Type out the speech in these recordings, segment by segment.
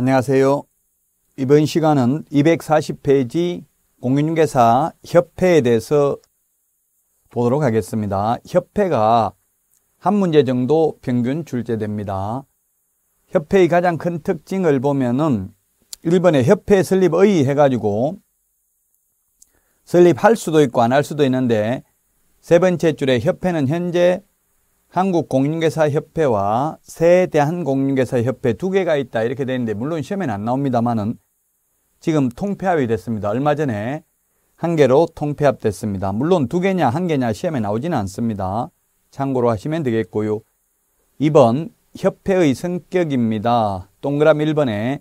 안녕하세요. 이번 시간은 240페이지 공인중개사 협회에 대해서 보도록 하겠습니다. 협회가 한 문제 정도 평균 출제됩니다. 협회의 가장 큰 특징을 보면은 1번에 협회 설립의 해가지고 설립할 수도 있고 안 할 수도 있는데 세 번째 줄에 협회는 현재 한국공인중사협회와세대한공인중사협회두 개가 있다 이렇게 되는데 물론 시험에는 안 나옵니다만은 지금 통폐합이 됐습니다. 얼마 전에 한 개로 통폐합됐습니다. 물론 두 개냐 한 개냐 시험에 나오지는 않습니다. 참고로 하시면 되겠고요. 2번 협회의 성격입니다. 동그라미 1번에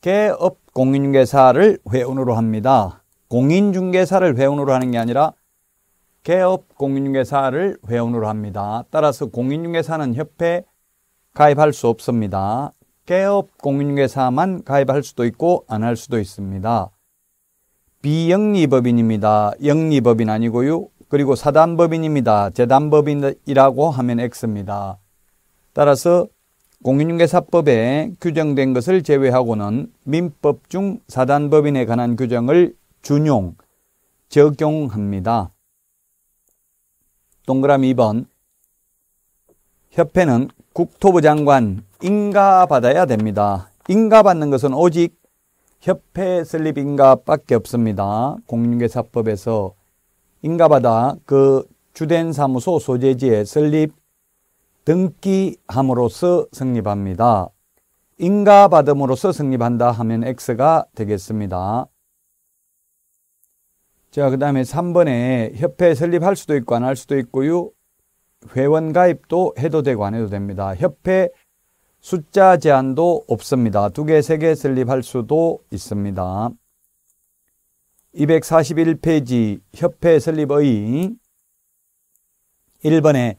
개업 공인중사를 회원으로 합니다. 공인중개사를 회원으로 하는 게 아니라 개업 공인중개사를 회원으로 합니다. 따라서 공인중개사는 협회 가입할 수 없습니다. 개업 공인중개사만 가입할 수도 있고 안 할 수도 있습니다. 비영리법인입니다. 영리법인 아니고요. 그리고 사단법인입니다. 재단법인이라고 하면 X입니다. 따라서 공인중개사법에 규정된 것을 제외하고는 민법 중 사단법인에 관한 규정을 준용, 적용합니다. 동그라미 2번 협회는 국토부 장관 인가받아야 됩니다. 인가받는 것은 오직 협회 설립 인가밖에 없습니다. 공인계사법에서 인가받아 그 주된 사무소 소재지에 설립 등기함으로써 성립합니다. 인가받음으로써 성립한다 하면 X가 되겠습니다. 자, 그 다음에 3번에 협회 설립할 수도 있고 안 할 수도 있고요. 회원 가입도 해도 되고 안 해도 됩니다. 협회 숫자 제한도 없습니다. 두 개, 세 개 설립할 수도 있습니다. 241페이지 협회 설립의 1번에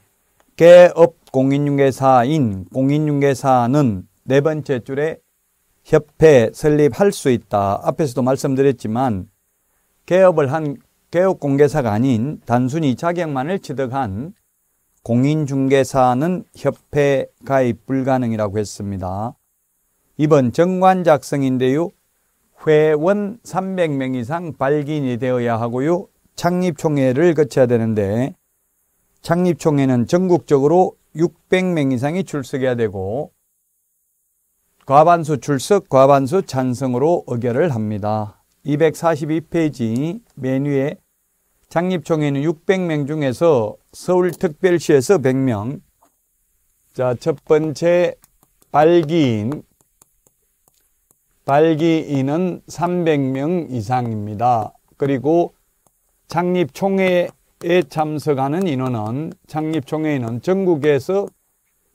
개업 공인중개사인 공인중개사는 네 번째 줄에 협회 설립할 수 있다. 앞에서도 말씀드렸지만 개업을 한 개업 공개사가 아닌 단순히 자격만을 취득한 공인중개사는 협회 가입 불가능이라고 했습니다. 이번 정관 작성인데요. 회원 300명 이상 발기인이 되어야 하고요. 창립총회를 거쳐야 되는데 창립총회는 전국적으로 600명 이상이 출석해야 되고 과반수 출석, 과반수 찬성으로 의결을 합니다. 242페이지 메뉴에 창립총회는 600명 중에서 서울특별시에서 100명 자, 첫 번째 발기인 발기인은 300명 이상입니다. 그리고 창립총회에 참석하는 인원은 창립총회는 전국에서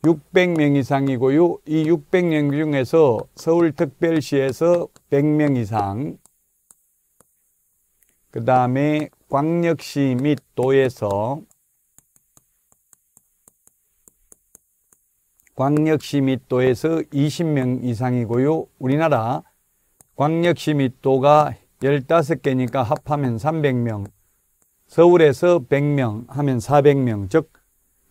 600명 이상이고요. 이 600명 중에서 서울특별시에서 100명 이상 그 다음에 광역시 및 도에서 광역시 및 도에서 20명 이상이고요. 우리나라 광역시 및 도가 15개니까 합하면 300명, 서울에서 100명 하면 400명, 즉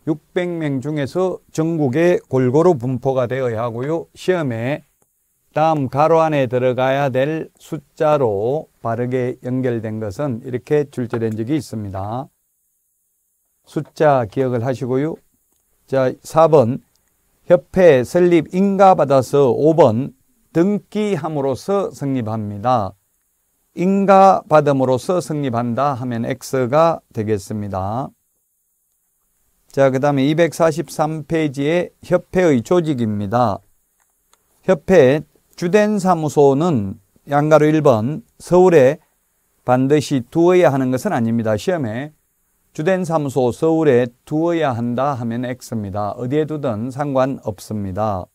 600명 중에서 전국에 골고루 분포가 되어야 하고요. 시험에 다음 가로 안에 들어가야 될 숫자로 바르게 연결된 것은 이렇게 출제된 적이 있습니다. 숫자 기억을 하시고요. 자, 4번 협회 설립 인가받아서 5번 등기함으로써 성립합니다. 인가받음으로써 성립한다 하면 X가 되겠습니다. 자, 그 다음에 243페이지에 협회의 조직입니다. 협회 주된 사무소는 양가로 1번 서울에 반드시 두어야 하는 것은 아닙니다. 시험에 주된 사무소 서울에 두어야 한다 하면 X입니다. 어디에 두든 상관없습니다.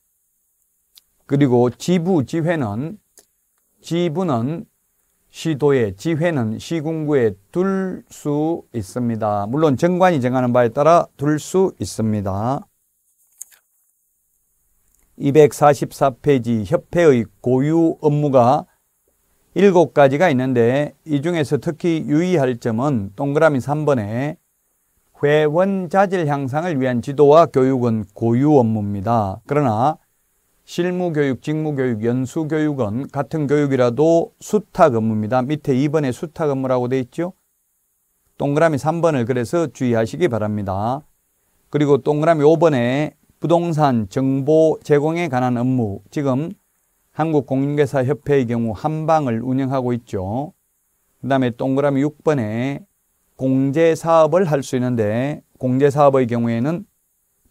그리고 지부, 지회는 지부는 시도에, 지회는 시군구에 둘 수 있습니다. 물론 정관이 정하는 바에 따라 둘 수 있습니다. 244페이지 협회의 고유 업무가 7가지가 있는데 이 중에서 특히 유의할 점은 동그라미 3번에 회원 자질 향상을 위한 지도와 교육은 고유 업무입니다. 그러나 실무교육, 직무교육, 연수교육은 같은 교육이라도 수탁 업무입니다. 밑에 2번에 수탁 업무라고 되어 있죠. 동그라미 3번을 그래서 주의하시기 바랍니다. 그리고 동그라미 5번에 부동산 정보 제공에 관한 업무, 지금 한국공인중사협회의 경우 한방을 운영하고 있죠. 그 다음에 동그라미 6번에 공제사업을 할 수 있는데 공제사업의 경우에는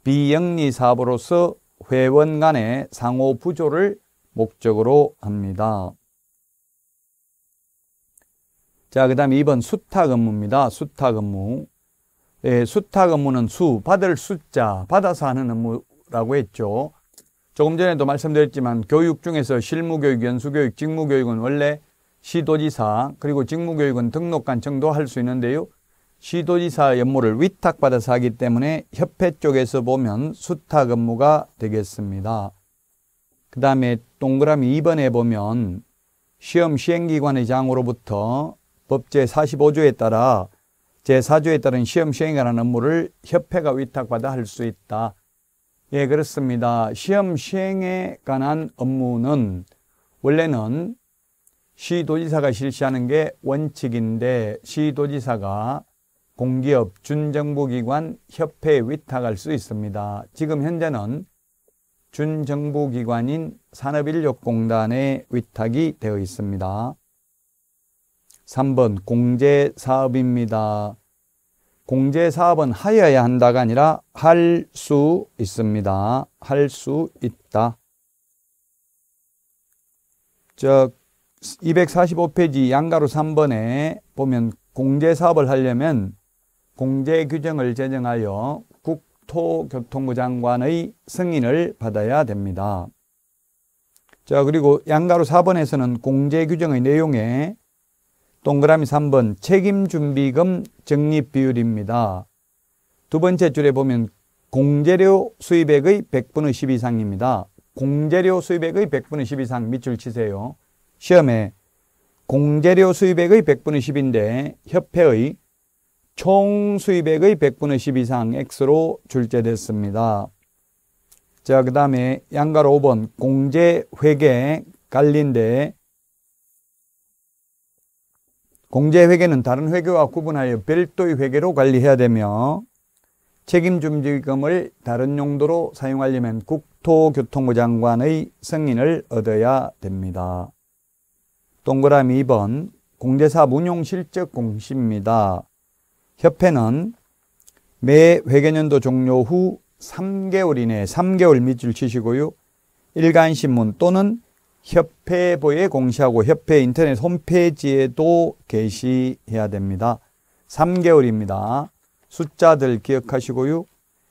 비영리사업으로서 회원 간의 상호 부조를 목적으로 합니다. 자, 그 다음에 2번 수탁 업무입니다. 수탁 업무. 예, 수탁 업무는 수, 받을 숫자, 받아서 하는 업무라고 했죠. 조금 전에도 말씀드렸지만 교육 중에서 실무교육, 연수교육, 직무교육은 원래 시도지사 그리고 직무교육은 등록관정도할 수 있는데요. 시도지사 업무를 위탁받아서 하기 때문에 협회 쪽에서 보면 수탁 업무가 되겠습니다. 그 다음에 동그라미 2번에 보면 시험 시행기관의 장으로부터 법제 45조에 따라 제4조에 따른 시험 시행에 관한 업무를 협회가 위탁받아 할 수 있다. 예, 그렇습니다. 시험 시행에 관한 업무는 원래는 시도지사가 실시하는 게 원칙인데 시도지사가 공기업, 준정부기관, 협회에 위탁할 수 있습니다. 지금 현재는 준정부기관인 산업인력공단에 위탁이 되어 있습니다. 3번 공제 사업입니다. 공제 사업은 하여야 한다가 아니라 할 수 있습니다. 할 수 있다. 즉 245페이지 양가로 3번에 보면 공제 사업을 하려면 공제 규정을 제정하여 국토교통부 장관의 승인을 받아야 됩니다. 자, 그리고 양가로 4번에서는 공제 규정의 내용에 동그라미 3번 책임준비금 적립 비율입니다. 두 번째 줄에 보면 공재료 수입액의 100분의 10 이상입니다. 공재료 수입액의 100분의 10 이상 밑줄 치세요. 시험에 공재료 수입액의 100분의 10인데 협회의 총 수입액의 100분의 10 이상 X로 출제됐습니다. 자, 그 다음에 양가로 5번 공제회계 관리인데 공제회계는 다른 회계와 구분하여 별도의 회계로 관리해야 되며 책임중지금을 다른 용도로 사용하려면 국토교통부 장관의 승인을 얻어야 됩니다. 동그라미 2번 공제사 문용실적 공시입니다. 협회는 매 회계년도 종료 후 3개월 이내 에 3개월 밑줄 치시고요. 일간신문 또는 협회부에 공시하고 협회 인터넷 홈페이지에도 게시해야 됩니다. 3개월입니다. 숫자들 기억하시고요.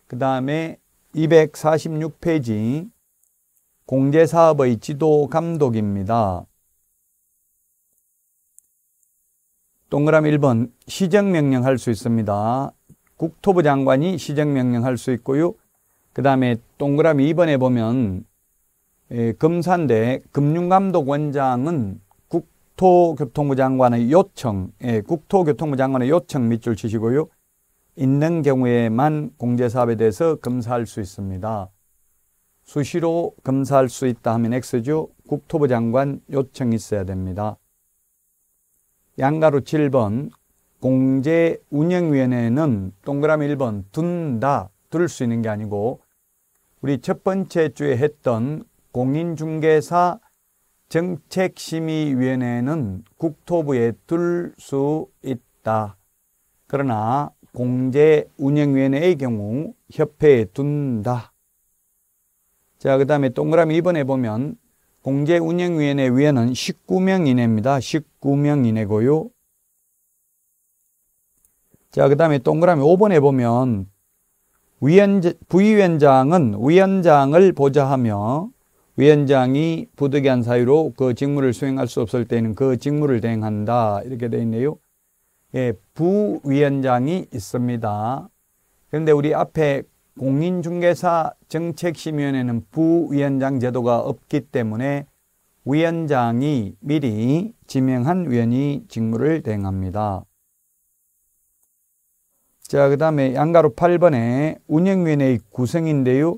그 다음에 246페이지 공제사업의 지도 감독입니다. 동그라미 1번 시정명령 할 수 있습니다. 국토부 장관이 시정명령 할 수 있고요. 그 다음에 동그라미 2번에 보면 검사인데 예, 금융감독원장은 국토교통부 장관의 요청, 예, 국토교통부 장관의 요청 밑줄 치시고요. 있는 경우에만 공제사업에 대해서 검사할 수 있습니다. 수시로 검사할 수 있다 하면 X죠. 국토부 장관 요청 있어야 됩니다. 양가로 7번 공제운영위원회는 동그라미 1번 둔다 들을 수 있는 게 아니고 우리 첫 번째 주에 했던 공인중개사 정책심의위원회는 국토부에 둘 수 있다. 그러나 공제운영위원회의 경우 협회에 둔다. 자, 그 다음에 동그라미 2번에 보면 공제운영위원회 위원은 19명 이내입니다. 19명 이내고요. 자, 그 다음에 동그라미 5번에 보면 위원, 부위원장은 위원장을 보좌하며 위원장이 부득이한 사유로 그 직무를 수행할 수 없을 때에는 그 직무를 대행한다 이렇게 되어 있네요. 예, 부위원장이 있습니다. 그런데 우리 앞에 공인중개사 정책심의원에는 부위원장 제도가 없기 때문에 위원장이 미리 지명한 위원이 직무를 대행합니다. 자, 그 다음에 양가로 8번에 운영위원회의 구성인데요.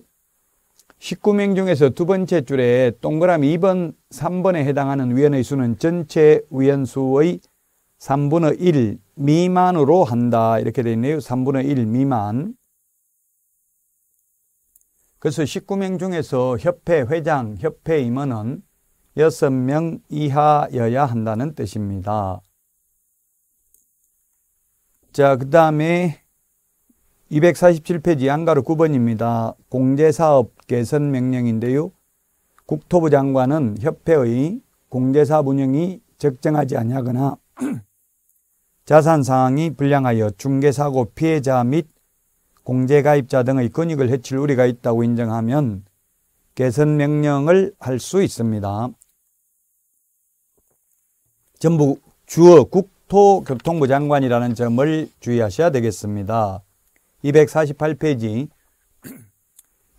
1 9명 중에서 두 번째 줄에 동그라미 2번, 3번에 해당하는 위원의 수는 전체 위원 수의 3분의 1 미만으로 한다. 이렇게 되어 있네요. 3분의 1 미만. 그래서 19명 중에서 협회 회장, 협회 임원은 6명 이하여야 한다는 뜻입니다. 자, 그 다음에 247페이지 양가로 9번입니다. 공제사업 개선 명령인데요. 국토부 장관은 협회의 공제사업 운영이 적정하지 않냐거나 자산 상황이 불량하여 중개사고 피해자 및 공제가입자 등의 권익을 해칠 우려가 있다고 인정하면 개선 명령을 할 수 있습니다. 전부 주어 국토교통부 장관이라는 점을 주의하셔야 되겠습니다. 248페이지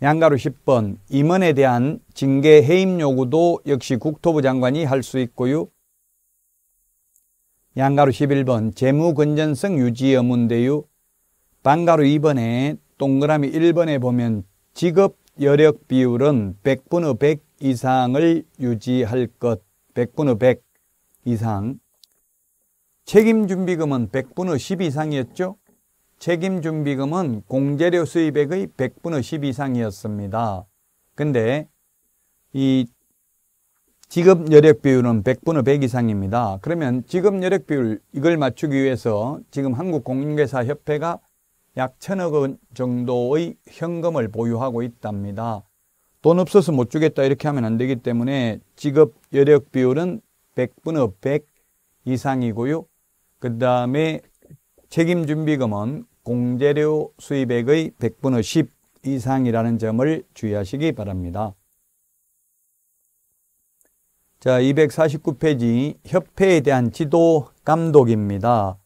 양가로 10번 임원에 대한 징계 해임 요구도 역시 국토부 장관이 할 수 있고요. 양가로 11번 재무건전성 유지 의문대요 반가로 2번에 동그라미 1번에 보면 직업 여력 비율은 100분의 100 이상을 유지할 것 100분의 100 이상 책임준비금은 100분의 10 이상이었죠. 책임준비금은 공제료 수입액의 100분의 10 이상이었습니다. 근데 이 지급 여력 비율은 100분의 100 이상입니다. 그러면 지급 여력 비율 이걸 맞추기 위해서 지금 한국공인회사 협회가 약 천억 원 정도의 현금을 보유하고 있답니다. 돈 없어서 못 주겠다 이렇게 하면 안 되기 때문에 지급 여력 비율은 100분의 100 이상이고요. 그 다음에 책임준비금은 공제료 수입액의 100분의 10 이상이라는 점을 주의하시기 바랍니다. 자, 249페이지 협회에 대한 지도 감독입니다.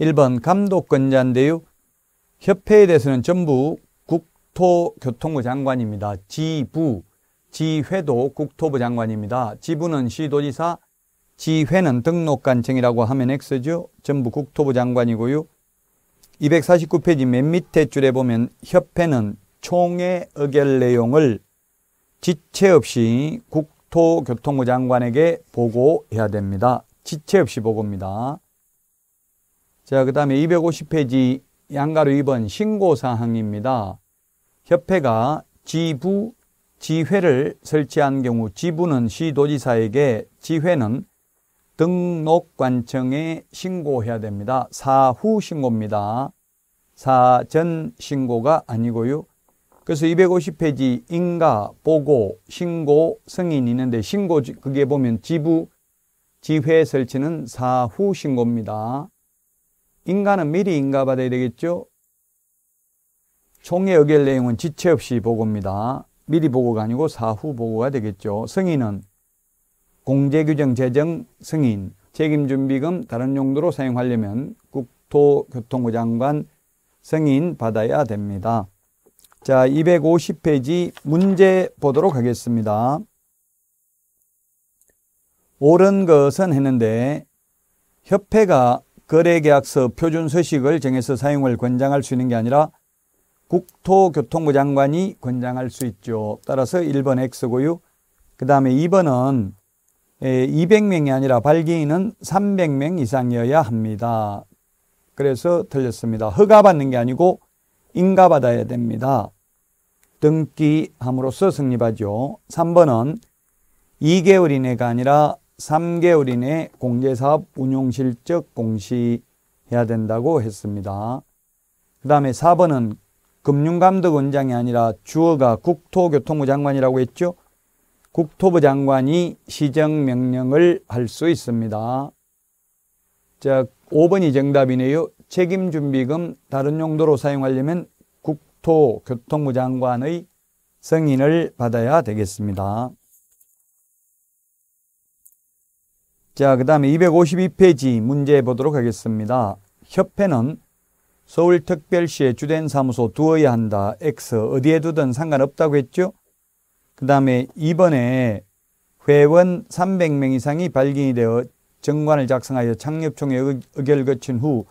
1번 감독권자인데요. 협회에 대해서는 전부 국토교통부 장관입니다. 지부, 지회도 국토부 장관입니다. 지부는 시도지사, 지회는 등록관청이라고 하면 X죠. 전부 국토부 장관이고요. 249페이지 맨 밑에 줄에 보면 협회는 총회 의결 내용을 지체 없이 국토교통부 장관에게 보고해야 됩니다. 지체 없이 보고입니다. 자, 그 다음에 250페이지 양가로 2번 신고사항입니다. 협회가 지부, 지회를 설치한 경우 지부는 시도지사에게 지회는 등록관청에 신고해야 됩니다. 사후 신고입니다. 사전 신고가 아니고요. 그래서 250페이지 인가, 보고, 신고, 승인 이 있는데 신고 그게 보면 지부, 지회 설치는 사후 신고입니다. 인가는 미리 인가받아야 되겠죠? 총회 의결 내용은 지체 없이 보고입니다. 미리 보고가 아니고 사후 보고가 되겠죠. 승인은 공제규정 재정 승인, 책임준비금 다른 용도로 사용하려면 국토교통부 장관 승인 받아야 됩니다. 자, 250페이지 문제 보도록 하겠습니다. 옳은 것은 했는데 협회가 거래계약서 표준 서식을 정해서 사용을 권장할 수 있는 게 아니라 국토교통부 장관이 권장할 수 있죠. 따라서 1번 X고요. 그 다음에 2번은 200명이 예, 아니라 발기인은 300명 이상이어야 합니다. 그래서 틀렸습니다. 허가받는 게 아니고 인가받아야 됩니다. 등기함으로써 승립하죠. 3번은 2개월 이내가 아니라 3개월 이내 공제사업 운용실적 공시해야 된다고 했습니다. 그 다음에 4번은 금융감독원장이 아니라 주어가 국토교통부 장관이라고 했죠. 국토부 장관이 시정명령을 할 수 있습니다. 자, 5번이 정답이네요. 책임준비금 다른 용도로 사용하려면 국토교통부 장관의 승인을 받아야 되겠습니다. 자, 그 다음에 252페이지 문제 보도록 하겠습니다. 협회는 서울특별시의 주된 사무소 두어야 한다. X 어디에 두든 상관없다고 했죠? 그 다음에 이번에 회원 300명 이상이 발견이 되어 정관을 작성하여 창립총회 의결 거친 후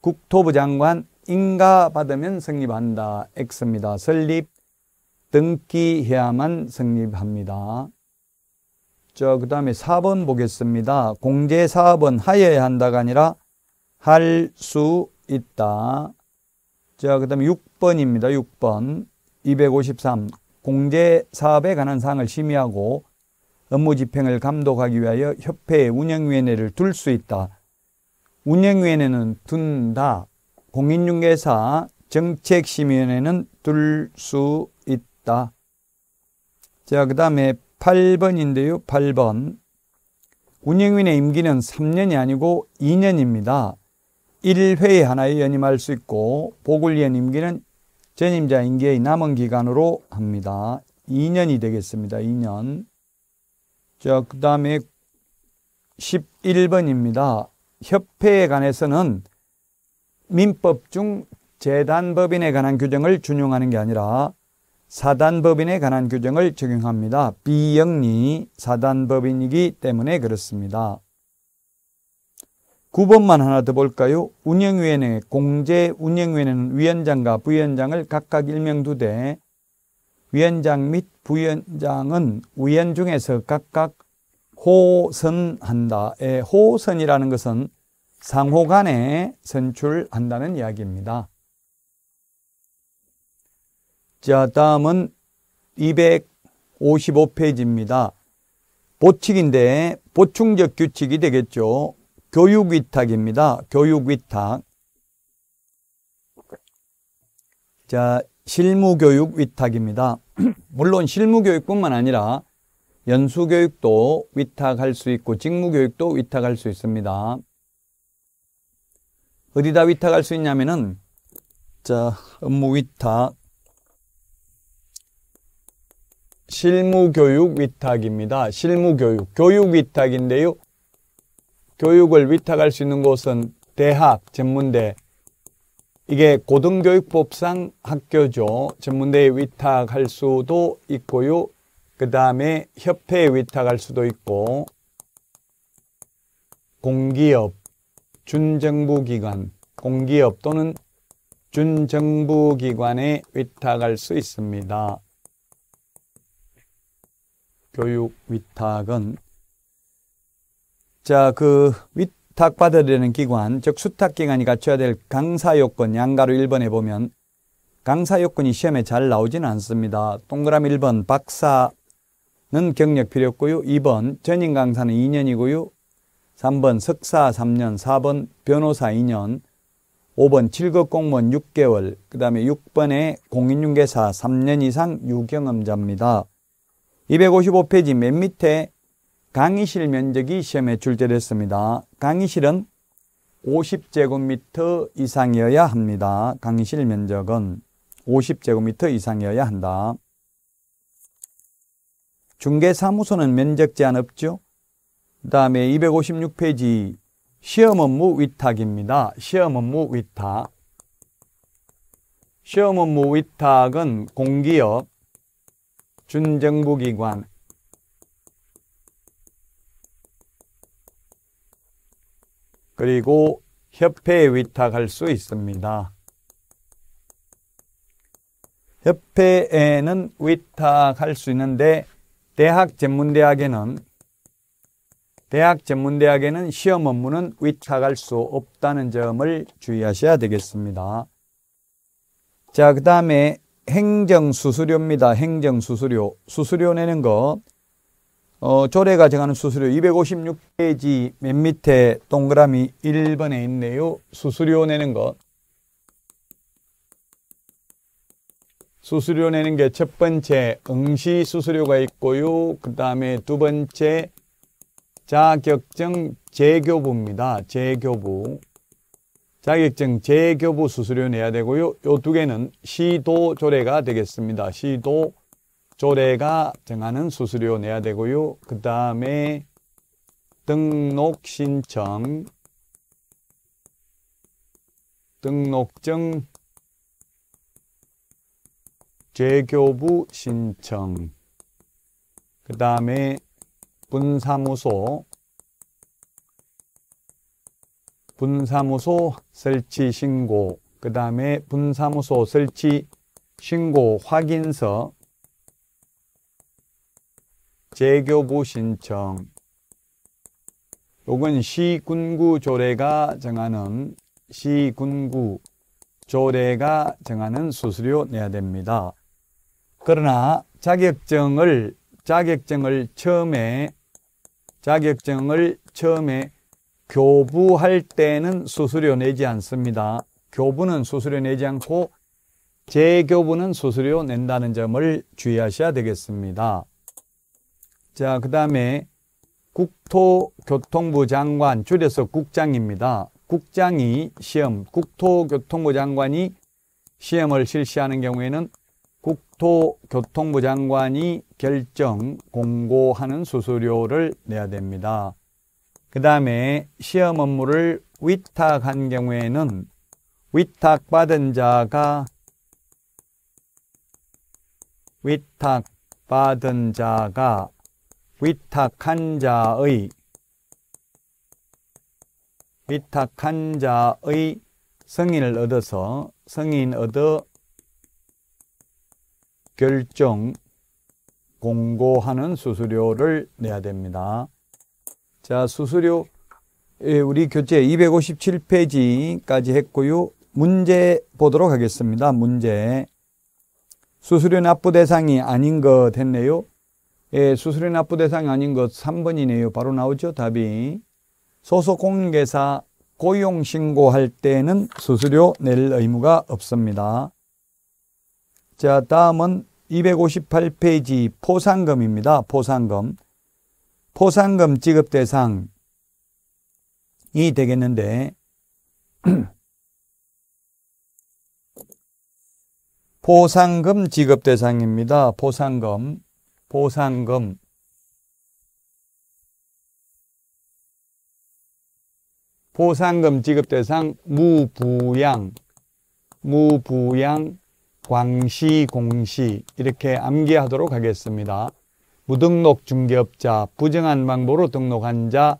국토부 장관 인가받으면 성립한다. X입니다. 설립, 등기해야만 성립합니다. 저, 그 다음에 4번 보겠습니다. 공제사업은 하여야 한다가 아니라 할 수 있다. 자, 그 다음에 6번입니다. 6번. 253. 공제 사업에 관한 사항을 심의하고 업무 집행을 감독하기 위하여 협회 운영위원회를 둘 수 있다. 운영위원회는 둔다. 공인중개사 정책심의위원회는 둘 수 있다. 자, 그 다음에 8번인데요. 8번. 운영위원회 임기는 3년이 아니고 2년입니다. 1회에 하나에 연임할 수 있고 보궐위원 임기는 전임자 인계의 남은 기간으로 합니다. 2년이 되겠습니다. 2년. 자, 그 다음에 11번입니다. 협회에 관해서는 민법 중 재단법인에 관한 규정을 준용하는 게 아니라 사단법인에 관한 규정을 적용합니다. 비영리 사단법인이기 때문에 그렇습니다. 9번만 하나 더 볼까요? 운영위원회, 공제 운영위원회는 위원장과 부위원장을 각각 일명 두되 위원장 및 부위원장은 위원 중에서 각각 호선한다. 에, 호선이라는 것은 상호 간에 선출한다는 이야기입니다. 자, 다음은 255페이지입니다. 보칙인데 보충적 규칙이 되겠죠. 교육위탁입니다. 교육위탁. 자, 실무교육위탁입니다. 물론 실무교육뿐만 아니라 연수교육도 위탁할 수 있고 직무교육도 위탁할 수 있습니다. 어디다 위탁할 수 있냐면은 자, 업무 위탁 실무교육 위탁입니다. 실무교육, 교육 위탁인데요. 교육을 위탁할 수 있는 곳은 대학, 전문대, 이게 고등교육법상 학교죠. 전문대에 위탁할 수도 있고요. 그 다음에 협회에 위탁할 수도 있고 공기업, 준정부기관, 공기업 또는 준정부기관에 위탁할 수 있습니다. 교육 위탁은 자, 그 위탁받으려는 기관, 즉 수탁기관이 갖춰야 될 강사요건 양가로 1번에 보면 강사요건이 시험에 잘 나오지는 않습니다. 동그라미 1번 박사는 경력 필요 없고요. 2번 전임 강사는 2년이고요. 3번 석사 3년, 4번 변호사 2년, 5번 7급 공무원 6개월, 그 다음에 6번에 공인중개사 3년 이상 유경험자입니다. 255페이지 맨 밑에 강의실 면적이 시험에 출제됐습니다. 강의실은 50제곱미터 이상이어야 합니다. 강의실 면적은 50제곱미터 이상이어야 한다. 중개사무소는 면적 제한 없죠? 그 다음에 256페이지 시험 업무 위탁입니다. 시험 업무 위탁. 시험 업무 위탁은 공기업, 준정부기관, 그리고 협회에 위탁할 수 있습니다. 협회에는 위탁할 수 있는데 대학 전문대학에는 대학 전문대학에는 시험 업무는 위탁할 수 없다는 점을 주의하셔야 되겠습니다. 자, 그 다음에 행정수수료입니다. 행정수수료. 수수료 내는 거 어, 조례가 정하는 수수료 256페이지 맨 밑에 동그라미 1번에 있네요. 수수료 내는 것. 수수료 내는 게 첫 번째 응시 수수료가 있고요. 그 다음에 두 번째 자격증 재교부입니다. 재교부. 자격증 재교부 수수료 내야 되고요. 요 두 개는 시도 조례가 되겠습니다. 시도 조례가 정하는 수수료 내야 되고요. 그 다음에 등록 신청, 등록증, 재교부 신청, 그 다음에 분사무소, 분사무소 설치 신고, 그 다음에 분사무소 설치 신고 확인서, 재교부 신청 요건 시군구 조례가 정하는 시군구 조례가 정하는 수수료 내야 됩니다. 그러나 자격증을 자격증을 처음에 자격증을 처음에 교부할 때는 수수료 내지 않습니다. 교부는 수수료 내지 않고 재교부는 수수료 낸다는 점을 주의하셔야 되겠습니다. 자, 그 다음에 국토교통부 장관, 줄여서 국장입니다. 국장이 시험, 국토교통부 장관이 시험을 실시하는 경우에는 국토교통부 장관이 결정, 공고하는 수수료를 내야 됩니다. 그 다음에 시험 업무를 위탁한 경우에는 위탁받은 자가 위탁받은 자가 위탁한 자의 위탁한 자의 성인을 얻어서 성인 얻어 결정 공고하는 수수료를 내야 됩니다. 자, 수수료 예, 우리 교재 257페이지까지 했고요. 문제 보도록 하겠습니다. 문제. 수수료 납부 대상이 아닌 것 했네요. 예, 수술료 납부 대상이 아닌 것 3번이네요. 바로 나오죠, 답이. 소속 공인계사 고용 신고할 때는 수수료 낼 의무가 없습니다. 자, 다음은 258페이지 포상금입니다. 포상금. 포상금 지급 대상이 되겠는데 포상금 지급 대상입니다. 포상금. 보상금 보상금 지급 대상 무부양 무부양 광시 공시 이렇게 암기하도록 하겠습니다. 무등록 중개업자 부정한 방법으로 등록한 자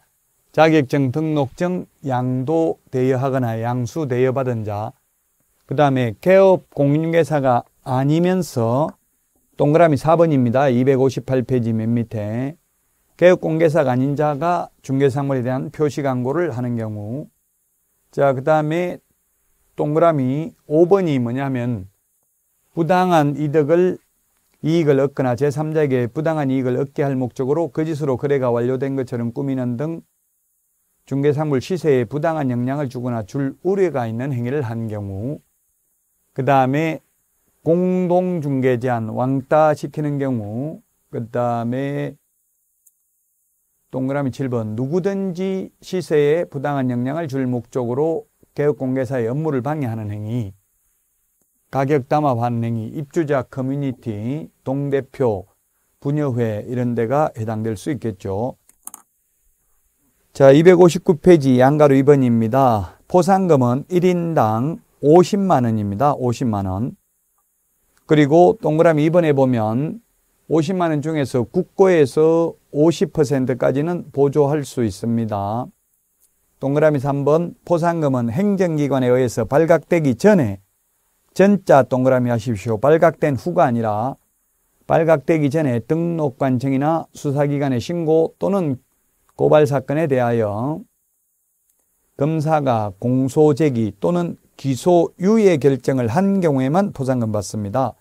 자격증 등록증 양도 대여하거나 양수 대여받은 자그 다음에 개업 공인중개사가 아니면서 동그라미 4번입니다. 258페이지 맨 밑에 개업공개사가 아닌 자가 중개상물에 대한 표시 광고를 하는 경우 자, 그 다음에 동그라미 5번이 뭐냐면 부당한 이득을 이익을 얻거나 제3자에게 부당한 이익을 얻게 할 목적으로 거짓으로 그 거래가 완료된 것처럼 꾸미는 등 중개상물 시세에 부당한 영향을 주거나 줄 우려가 있는 행위를 한 경우 그 다음에 공동중개 제한 왕따 시키는 경우 그 다음에 동그라미 7번 누구든지 시세에 부당한 영향을 줄 목적으로 개업공개사의 업무를 방해하는 행위 가격 담화반는 행위 입주자 커뮤니티 동대표 분여회 이런 데가 해당될 수 있겠죠 자 259페이지 양가로 2번입니다 포상금은 1인당 50만원입니다 50만원 그리고 동그라미 2번에 보면 50만 원 중에서 국고에서 50%까지는 보조할 수 있습니다. 동그라미 3번 포상금은 행정기관에 의해서 발각되기 전에 전자 동그라미 하십시오. 발각된 후가 아니라 발각되기 전에 등록관청이나 수사기관의 신고 또는 고발 사건에 대하여 검사가 공소 제기 또는 기소 유예 결정을 한 경우에만 포상금 받습니다.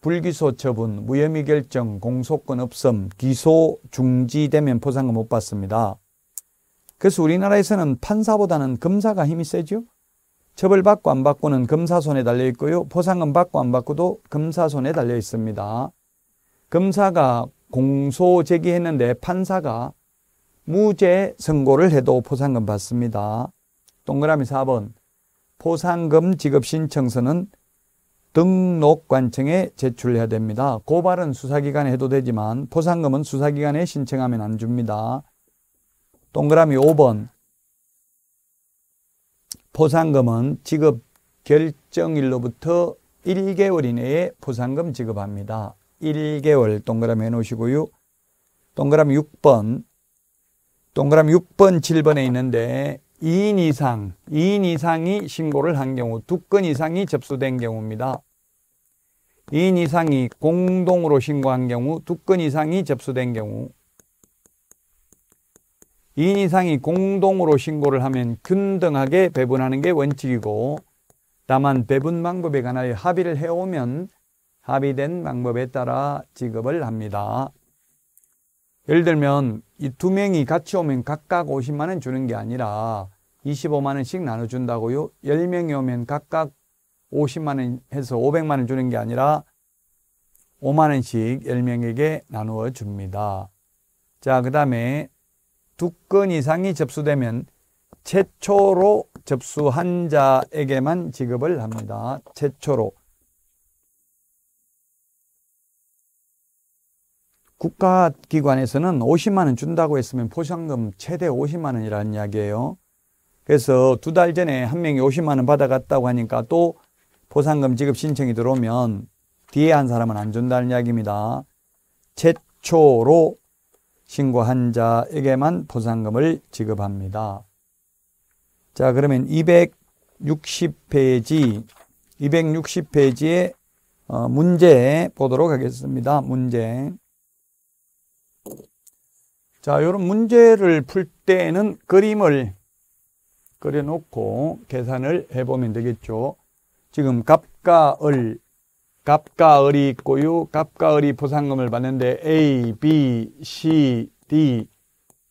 불기소 처분, 무혐의 결정, 공소권 없음, 기소 중지되면 포상금 못 받습니다. 그래서 우리나라에서는 판사보다는 검사가 힘이 세죠. 처벌받고 안 받고는 검사 손에 달려 있고요. 포상금 받고 안 받고도 검사 손에 달려 있습니다. 검사가 공소 제기했는데 판사가 무죄 선고를 해도 포상금 받습니다. 동그라미 4번. 포상금 지급 신청서는 등록관청에 제출해야 됩니다. 고발은 수사기관에 해도 되지만 포상금은 수사기관에 신청하면 안 줍니다. 동그라미 5번 포상금은 지급 결정일로부터 1개월 이내에 포상금 지급합니다. 1개월 동그라미 해놓으시고요. 동그라미 6번 동그라미 6번 7번에 있는데 2인 이상, 2인 이상이 신고를 한 경우, 두 건 이상이 접수된 경우입니다. 2인 이상이 공동으로 신고한 경우, 두 건 이상이 접수된 경우, 2인 이상이 공동으로 신고를 하면 균등하게 배분하는 게 원칙이고, 다만 배분 방법에 관하여 합의를 해오면 합의된 방법에 따라 지급을 합니다. 예를 들면 이 두 명이 같이 오면 각각 50만 원 주는 게 아니라 25만 원씩 나눠준다고요. 10명이 오면 각각 50만 원 해서 500만 원 주는 게 아니라 5만 원씩 10명에게 나누어 줍니다. 자, 그 다음에 두 건 이상이 접수되면 최초로 접수한 자에게만 지급을 합니다. 최초로. 국가기관에서는 50만 원 준다고 했으면 포상금 최대 50만 원이라는 이야기예요. 그래서 두 달 전에 한 명이 50만 원 받아갔다고 하니까 또 포상금 지급 신청이 들어오면 뒤에 한 사람은 안 준다는 이야기입니다. 최초로 신고한 자에게만 포상금을 지급합니다. 자, 그러면 260페이지, 2 6 0페이지에 문제 보도록 하겠습니다. 문제. 자, 이런 문제를 풀 때는 그림을 그려놓고 계산을 해보면 되겠죠. 지금 갑과 을, 갑과 을이 있고요. 갑과 을이 보상금을 받는데 A, B, C, D,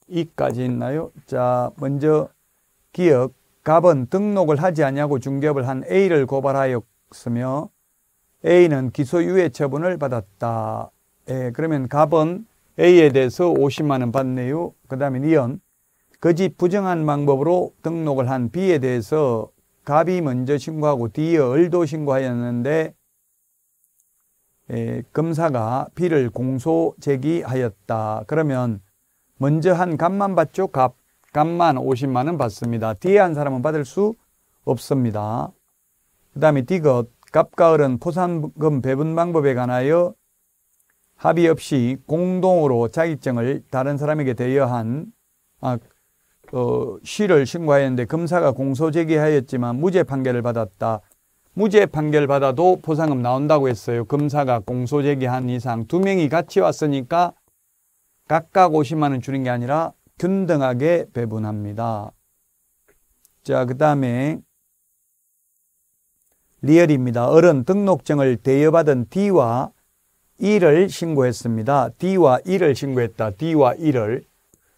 E까지 있나요? 자, 먼저 기억, 갑은 등록을 하지 않냐고 중개업을 한 A를 고발하였으며 A는 기소유예 처분을 받았다. 예, 그러면 갑은 A에 대해서 50만 원 받네요. 그 다음에 니언 거짓 부정한 방법으로 등록을 한 B에 대해서 갑이 먼저 신고하고 D에 을도 신고하였는데 에, 예, 검사가 B를 공소 제기하였다. 그러면 먼저 한 갑만 받죠. 갑, 갑만 50만 원 받습니다. D에 한 사람은 받을 수 없습니다. 그 다음에 D것, 갑과 을은 포상금 배분 방법에 관하여 합의 없이 공동으로 자격증을 다른 사람에게 대여한 아, 어, 시를 신고하였는데 검사가 공소 제기하였지만 무죄 판결을 받았다. 무죄 판결 받아도 보상금 나온다고 했어요. 검사가 공소 제기한 이상 두 명이 같이 왔으니까 각각 50만 원 주는 게 아니라 균등하게 배분합니다. 자, 그 다음에 리얼입니다. 어른 등록증을 대여받은 D와 1을 신고했습니다. D와 1을 신고했다. D와 1을.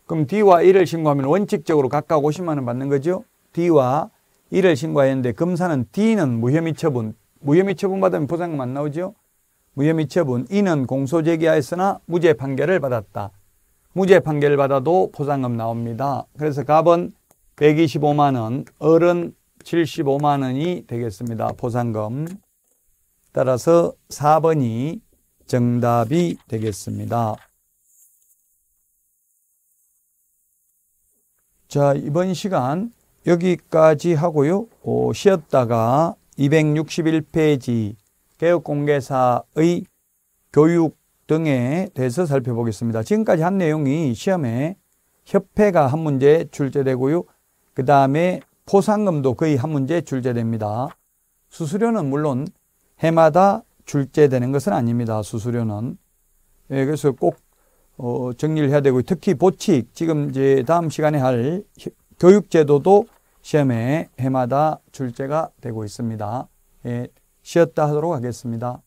그럼 D와 1을 신고하면 원칙적으로 각각 50만 원 받는 거죠. D와 1을 신고했는데 검사는 D는 무혐의 처분, 무혐의 처분 받으면 보상금 안 나오죠. 무혐의 처분, e 는 공소 제기하였으나 무죄 판결을 받았다. 무죄 판결을 받아도 보상금 나옵니다. 그래서 갑은 125만 원, 어른 75만 원이 되겠습니다. 보상금. 따라서 4번이 정답이 되겠습니다. 자, 이번 시간 여기까지 하고요. 오, 어, 쉬었다가 261페이지 개혁공개사의 교육 등에 대해서 살펴보겠습니다. 지금까지 한 내용이 시험에 협회가 한 문제 출제되고요. 그 다음에 포상금도 거의 한 문제 출제됩니다. 수수료는 물론 해마다 출제되는 것은 아닙니다. 수수료는. 예, 그래서 꼭 어, 정리를 해야 되고 특히 보칙 지금 이제 다음 시간에 할 교육제도도 시험에 해마다 출제가 되고 있습니다. 예, 쉬었다 하도록 하겠습니다.